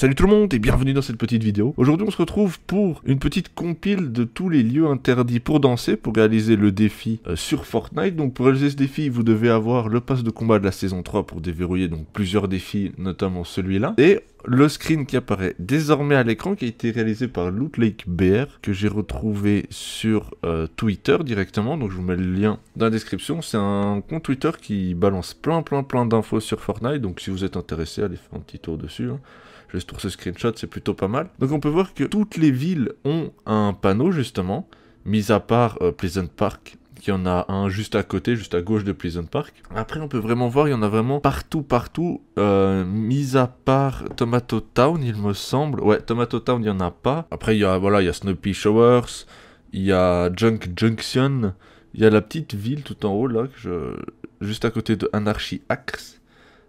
Salut tout le monde et bienvenue dans cette petite vidéo. Aujourd'hui on se retrouve pour une petite compile de tous les lieux interdits pour danser pour réaliser le défi euh, sur Fortnite. Donc pour réaliser ce défi vous devez avoir le pass de combat de la saison 3 pour déverrouiller donc plusieurs défis notamment celui-là. Et le screen qui apparaît désormais à l'écran, qui a été réalisé par Lake BR, que j'ai retrouvé sur euh, Twitter directement. Donc je vous mets le lien dans la description. C'est un compte Twitter qui balance plein, plein, plein d'infos sur Fortnite. Donc si vous êtes intéressé, allez faire un petit tour dessus. Je hein. Juste pour ce screenshot, c'est plutôt pas mal. Donc on peut voir que toutes les villes ont un panneau justement, mis à part euh, Pleasant Park, il y en a un juste à côté, juste à gauche de Pleasant Park. Après, on peut vraiment voir, il y en a vraiment partout, partout, euh, mis à part Tomato Town, il me semble. Ouais, Tomato Town, il n'y en a pas. Après, il y a, voilà, il y Snoopy Showers, il y a Junk Junction, il y a la petite ville tout en haut, là, juste à côté de Anarchy Axe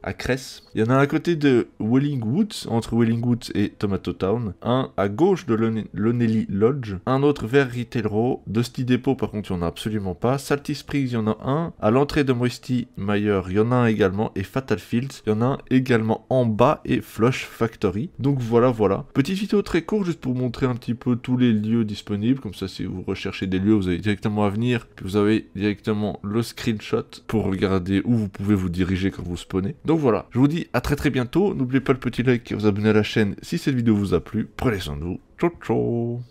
à Cress. Il y en a un à côté de Wellingwood, entre Wellingwood et Tomato Town. Un à gauche de Lonelli Lodge. Un autre vers Retail Row. Dusty Depot, par contre, il n'y en a absolument pas. Salty Springs, il y en a un. À l'entrée de Moisty Mayer, il y en a un également. Et Fatal Fields, il y en a un également en bas. Et Flush Factory. Donc voilà, voilà. Petite vidéo très courte, juste pour montrer un petit peu tous les lieux disponibles. Comme ça, si vous recherchez des lieux, vous avez directement à venir. vous avez directement le screenshot pour regarder où vous pouvez vous diriger quand vous spawnez. Donc voilà, je vous dis à très très bientôt. N'oubliez pas le petit like et vous abonner à la chaîne si cette vidéo vous a plu. Prenez soin de vous. Ciao ciao